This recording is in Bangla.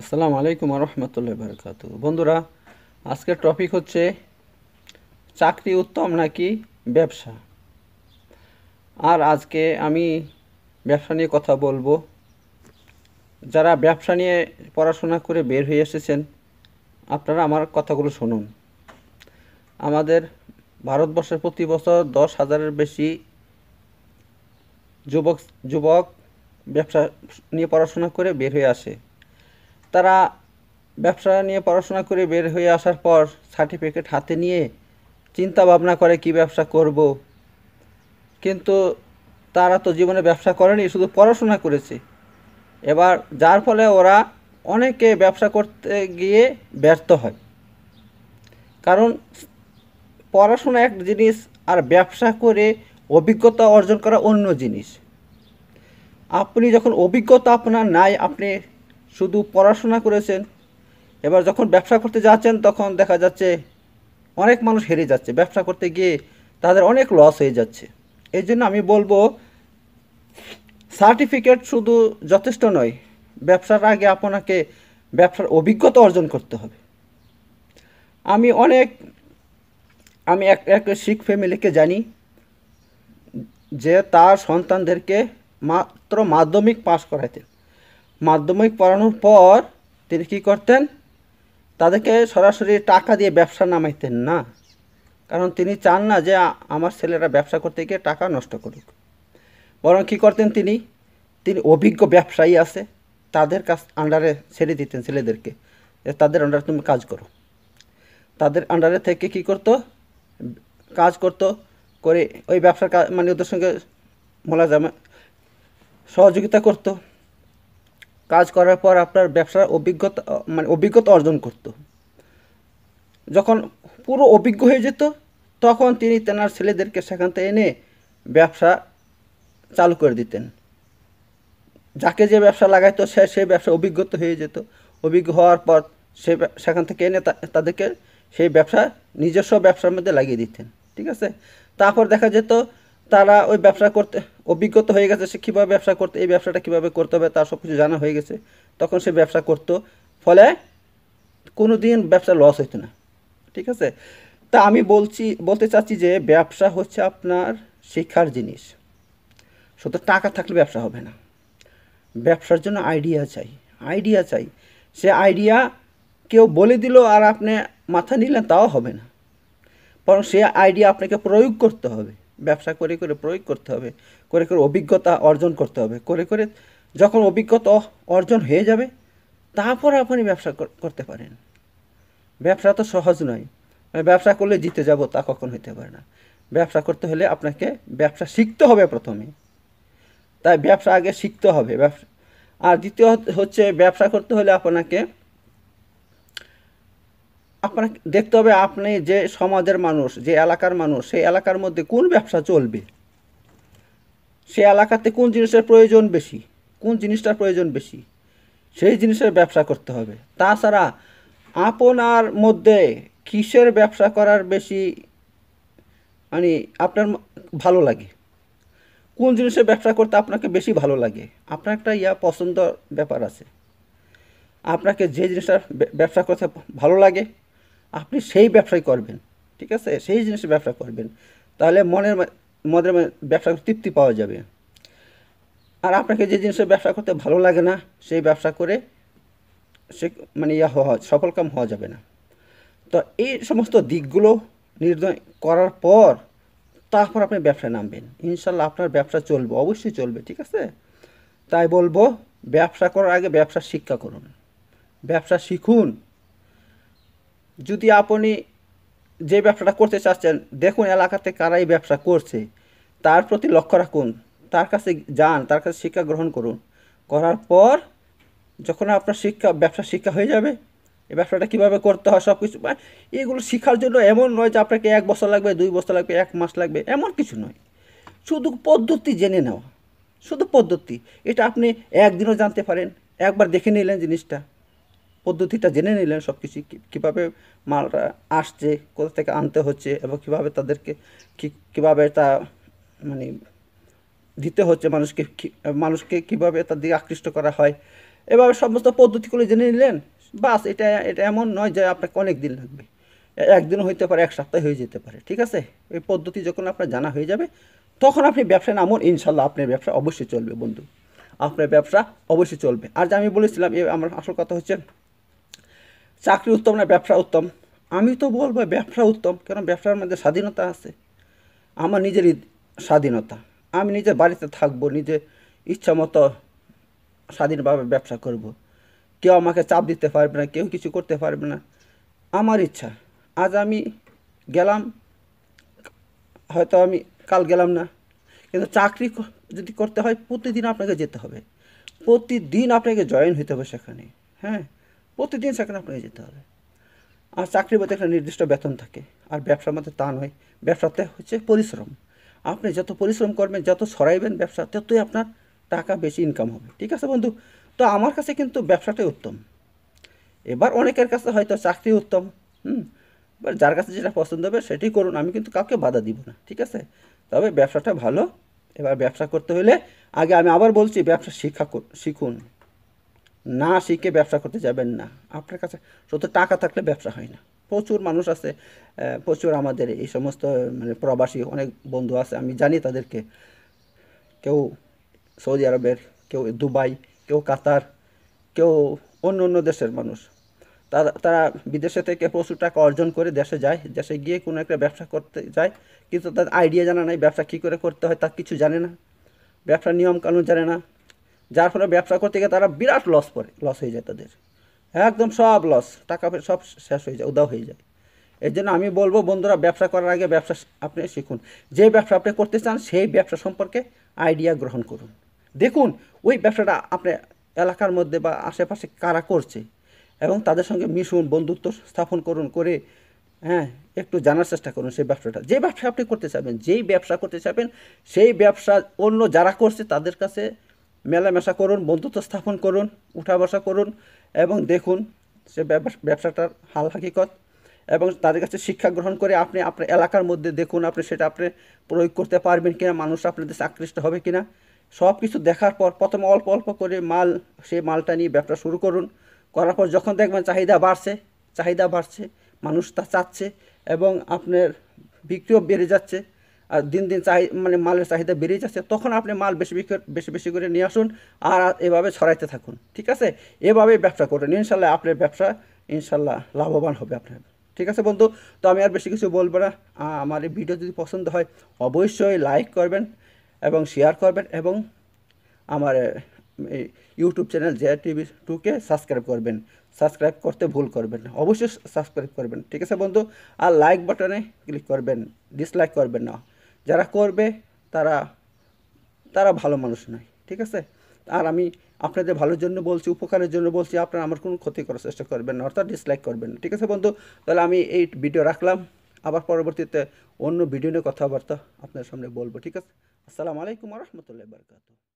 আসসালামু আলাইকুম রহমতুল্লাহ বারকাত বন্ধুরা আজকের টপিক হচ্ছে চাকরি উত্তম নাকি ব্যবসা আর আজকে আমি ব্যবসা নিয়ে কথা বলবো যারা ব্যবসা নিয়ে পড়াশোনা করে বের হয়ে এসেছেন আপনারা আমার কথাগুলো শুনুন আমাদের ভারতবর্ষের প্রতি বছর দশ হাজারের বেশি যুবক যুবক ব্যবসা নিয়ে পড়াশোনা করে বের হয়ে আসে তারা ব্যবসা নিয়ে পড়াশোনা করে বের হয়ে আসার পর সার্টিফিকেট হাতে নিয়ে চিন্তা ভাবনা করে কি ব্যবসা করব। কিন্তু তারা তো জীবনে ব্যবসা করেনি শুধু পড়াশোনা করেছে এবার যার ফলে ওরা অনেকে ব্যবসা করতে গিয়ে ব্যর্থ হয় কারণ পড়াশোনা এক জিনিস আর ব্যবসা করে অভিজ্ঞতা অর্জন করা অন্য জিনিস আপনি যখন অভিজ্ঞতা আপনার নাই আপনি শুধু পড়াশোনা করেছেন এবার যখন ব্যবসা করতে যাচ্ছেন তখন দেখা যাচ্ছে অনেক মানুষ হেরে যাচ্ছে ব্যবসা করতে গিয়ে তাদের অনেক লস হয়ে যাচ্ছে এই জন্য আমি বলবো সার্টিফিকেট শুধু যথেষ্ট নয় ব্যবসার আগে আপনাকে ব্যবসার অভিজ্ঞতা অর্জন করতে হবে আমি অনেক আমি এক এক শিখ ফ্যামিলিকে জানি যে তার সন্তানদেরকে মাত্র মাধ্যমিক পাশ করাইতেন মাধ্যমিক পড়ানোর পর তিনি কী করতেন তাদেরকে সরাসরি টাকা দিয়ে ব্যবসা নামাইতেন না কারণ তিনি চান না যে আমার ছেলেরা ব্যবসা করতে গিয়ে টাকা নষ্ট করুক বরং কী করতেন তিনি তিনি অভিজ্ঞ ব্যবসায়ী আছে তাদের কাছ আন্ডারে ছেড়ে দিতেন ছেলেদেরকে তাদের আন্ডারে তুমি কাজ করো তাদের আন্ডারে থেকে কি করতো কাজ করতো করে ওই ব্যবসার মানে ওদের সঙ্গে বলা যাবে সহযোগিতা করতো কাজ করার পর আপনার ব্যবসার অভিজ্ঞতা মানে অভিজ্ঞতা অর্জন করত যখন পুরো অভিজ্ঞ হয়ে যেত তখন তিনি তেনার ছেলেদেরকে সেখান থেকে এনে ব্যবসা চালু করে দিতেন যাকে যে ব্যবসা লাগাইতো সে সেই ব্যবসা অভিজ্ঞতা হয়ে যেত অভিজ্ঞ হওয়ার পর সে সেখান থেকে এনে তাদেরকে সেই ব্যবসা নিজস্ব ব্যবসার মধ্যে লাগিয়ে দিতেন ঠিক আছে তারপর দেখা যেত তারা ওই ব্যবসা করতে অভিজ্ঞতা হয়ে গেছে সে কীভাবে ব্যবসা করতে এই ব্যবসাটা কীভাবে করতে হবে তার সব কিছু জানা হয়ে গেছে তখন সে ব্যবসা করতো ফলে কোনো দিন ব্যবসা লস হইতো না ঠিক আছে তা আমি বলছি বলতে চাচ্ছি যে ব্যবসা হচ্ছে আপনার শিক্ষার জিনিস শুধু টাকা থাকলে ব্যবসা হবে না ব্যবসার জন্য আইডিয়া চাই আইডিয়া চাই সে আইডিয়া কেউ বলে দিল আর আপনি মাথা নিলেন তাও হবে না বরং সে আইডিয়া আপনাকে প্রয়োগ করতে হবে ব্যবসা করে করে প্রয়োগ করতে হবে করে করে অভিজ্ঞতা অর্জন করতে হবে করে করে যখন অভিজ্ঞতা অর্জন হয়ে যাবে তারপর আপনি ব্যবসা করতে পারেন ব্যবসা তো সহজ নয় ব্যবসা করলে জিতে যাব তা কখন হইতে পারে না ব্যবসা করতে হলে আপনাকে ব্যবসা শিখতে হবে প্রথমে তাই ব্যবসা আগে শিখতে হবে ব্যবসা আর দ্বিতীয় হচ্ছে ব্যবসা করতে হলে আপনাকে আপনাকে দেখতে হবে আপনি যে সমাজের মানুষ যে এলাকার মানুষ সেই এলাকার মধ্যে কোন ব্যবসা চলবে সে এলাকাতে কোন জিনিসের প্রয়োজন বেশি কোন জিনিসটার প্রয়োজন বেশি সেই জিনিসের ব্যবসা করতে হবে তাছাড়া আপনার মধ্যে কিসের ব্যবসা করার বেশি মানে আপনার ভালো লাগে কোন জিনিসের ব্যবসা করতে আপনাকে বেশি ভালো লাগে আপনার একটা ইয়া পছন্দ ব্যাপার আছে আপনাকে যে জিনিসটা ব্যবসা করতে ভালো লাগে আপনি সেই ব্যবসাই করবেন ঠিক আছে সেই জিনিসের ব্যবসা করবেন তাহলে মনের মনের ব্যবসা তৃপ্তি পাওয়া যাবে আর আপনাকে যে জিনিসের ব্যবসা করতে ভালো লাগে না সেই ব্যবসা করে সে মানে ইয়া হওয়া সফলকাম হওয়া যাবে না তো এই সমস্ত দিকগুলো নির্ণয় করার পর তারপর আপনি ব্যবসায় নামবেন ইনশাল্লাহ আপনার ব্যবসা চলবে অবশ্যই চলবে ঠিক আছে তাই বলবো ব্যবসা করার আগে ব্যবসা শিক্ষা করুন ব্যবসা শিখুন যদি আপনি যে ব্যবসাটা করতে চাচ্ছেন দেখুন এলাকাতে কারা এই ব্যবসা করছে তার প্রতি লক্ষ্য রাখুন তার কাছে যান তার কাছে শিক্ষা গ্রহণ করুন করার পর যখন আপনার শিক্ষা ব্যবসা শিক্ষা হয়ে যাবে এই ব্যবসাটা কীভাবে করতে হয় সব কিছু এগুলো শেখার জন্য এমন নয় যে আপনাকে এক বছর লাগবে দুই বছর লাগবে এক মাস লাগবে এমন কিছু নয় শুধু পদ্ধতি জেনে নেওয়া শুধু পদ্ধতি এটা আপনি একদিনও জানতে পারেন একবার দেখে নিলেন জিনিসটা পদ্ধতিটা জেনে নিলেন সব কিছু কীভাবে মালটা আসছে কোথা থেকে আনতে হচ্ছে এবং কীভাবে তাদেরকে কীভাবে তা মানে দিতে হচ্ছে মানুষকে মানুষকে কীভাবে তার দিকে আকৃষ্ট করা হয় এভাবে সমস্ত পদ্ধতিগুলো জেনে নিলেন বাস এটা এটা এমন নয় যে আপনাকে অনেক দিন লাগবে একদিন হইতে পারে এক সপ্তাহ হয়ে যেতে পারে ঠিক আছে এই পদ্ধতি যখন আপনার জানা হয়ে যাবে তখন আপনি ব্যবসায় নামুন ইনশাল্লাহ আপনার ব্যবসা অবশ্যই চলবে বন্ধু আপনার ব্যবসা অবশ্যই চলবে আর যে আমি বলেছিলাম এ আমার আসল কথা হচ্ছে চাকরি উত্তম না ব্যবসা উত্তম আমি তো বলবো ব্যবসা উত্তম কেন ব্যবসার মধ্যে স্বাধীনতা আছে আমার নিজেরই স্বাধীনতা আমি নিজে বাড়িতে থাকবো নিজে ইচ্ছা মতো স্বাধীনভাবে ব্যবসা করব। কেউ আমাকে চাপ দিতে পারবে না কেউ কিছু করতে পারবে না আমার ইচ্ছা আজ আমি গেলাম হয়তো আমি কাল গেলাম না কিন্তু চাকরি যদি করতে হয় প্রতিদিন আপনাকে যেতে হবে প্রতিদিন আপনাকে জয়েন হতে হবে সেখানে হ্যাঁ প্রতিদিন সেখানে আপনাকে যেতে হবে আর চাকরি বলতে একটা নির্দিষ্ট বেতন থাকে আর ব্যবসার মধ্যে তা নয় ব্যবসাতে হচ্ছে পরিশ্রম আপনি যত পরিশ্রম করবেন যত সরাইবেন ব্যবসা ততই আপনার টাকা বেশি ইনকাম হবে ঠিক আছে বন্ধু তো আমার কাছে কিন্তু ব্যবসাটাই উত্তম এবার অনেকের কাছে হয়তো চাকরি উত্তম হুম এবার যার কাছে যেটা পছন্দ হবে সেটাই করুন আমি কিন্তু কাউকে বাধা দিব না ঠিক আছে তবে ব্যবসাটা ভালো এবার ব্যবসা করতে হলে আগে আমি আবার বলছি ব্যবসা শিক্ষা শিখুন না শিখে ব্যবসা করতে যাবেন না আপনার কাছে শুধু টাকা থাকলে ব্যবসা হয় না প্রচুর মানুষ আছে প্রচুর আমাদের এই সমস্ত মানে প্রবাসী অনেক বন্ধু আছে আমি জানি তাদেরকে কেউ সৌদি আরবের কেউ দুবাই কেউ কাতার কেউ অন্য অন্য দেশের মানুষ তারা তারা বিদেশে থেকে প্রচুর টাকা অর্জন করে দেশে যায় দেশে গিয়ে কোনো একটা ব্যবসা করতে যায় কিন্তু তার আইডিয়া জানা নাই ব্যবসা কী করে করতে হয় তা কিছু জানে না ব্যবসার নিয়মকানুন জানে না যার ফলে ব্যবসা করতে গিয়ে তারা বিরাট লস পড়ে লস হয়ে যায় তাদের একদম সব লস টাকা সব শেষ হয়ে যায় উদাও হয়ে যায় এর জন্য আমি বলবো বন্ধুরা ব্যবসা করার আগে ব্যবসা আপনি শিখুন যে ব্যবসা আপনি করতে চান সেই ব্যবসা সম্পর্কে আইডিয়া গ্রহণ করুন দেখুন ওই ব্যবসাটা আপনি এলাকার মধ্যে বা আশেপাশে কারা করছে এবং তাদের সঙ্গে মিশুন বন্ধুত্ব স্থাপন করুন করে হ্যাঁ একটু জানার চেষ্টা করুন সেই ব্যবসাটা যে ব্যবসা আপনি করতে চাবেন যেই ব্যবসা করতে চাবেন সেই ব্যবসা অন্য যারা করছে তাদের কাছে মেলামেশা করুন বন্ধুত্ব স্থাপন করুন উঠা বসা করুন এবং দেখুন সে ব্যবসাটার হাল হাকিকত এবং তাদের কাছে শিক্ষা গ্রহণ করে আপনি আপনার এলাকার মধ্যে দেখুন আপনি সেটা আপনি প্রয়োগ করতে পারবেন কিনা মানুষ আপনাদের আকৃষ্ট হবে কিনা সব কিছু দেখার পর প্রথমে অল্প অল্প করে মাল সেই মালটা নিয়ে ব্যবসা শুরু করুন করার পর যখন দেখবেন চাহিদা বাড়ছে চাহিদা বাড়ছে মানুষ তা চাচ্ছে এবং আপনার বিক্রিও বেড়ে যাচ্ছে আর দিন দিন চাহি মানে মালের চাহিদা বেড়েই যাচ্ছে তখন আপনি মাল বেশি বেশি বেশি করে নিয়ে আসুন আর এভাবে ছড়াইতে থাকুন ঠিক আছে এভাবে ব্যবসা করুন ইনশাল্লাহ আপনার ব্যবসা ইনশাল্লাহ লাভবান হবে আপনার ঠিক আছে বন্ধু তো আমি আর বেশি কিছু বলবো না আমার এই ভিডিও যদি পছন্দ হয় অবশ্যই লাইক করবেন এবং শেয়ার করবেন এবং আমার এই ইউটিউব চ্যানেল জে টিভি টুকে সাবস্ক্রাইব করবেন সাবস্ক্রাইব করতে ভুল করবেন না অবশ্যই সাবস্ক্রাইব করবেন ঠিক আছে বন্ধু আর লাইক বাটনে ক্লিক করবেন ডিসলাইক করবেন না যারা করবে তারা তারা ভালো মানুষ নয় ঠিক আছে আর আমি আপনাদের ভালোর জন্য বলছি উপকারের জন্য বলছি আপনারা আমার কোনো ক্ষতি করার চেষ্টা করবেন না অর্থাৎ ডিসলাইক করবেন ঠিক আছে বন্ধু তাহলে আমি এই ভিডিও রাখলাম আবার পরবর্তীতে অন্য ভিডিও নিয়ে কথাবার্তা আপনার সামনে বলবো ঠিক আছে আসসালামু আলাইকুম রহমতুল্লাহ বরকাত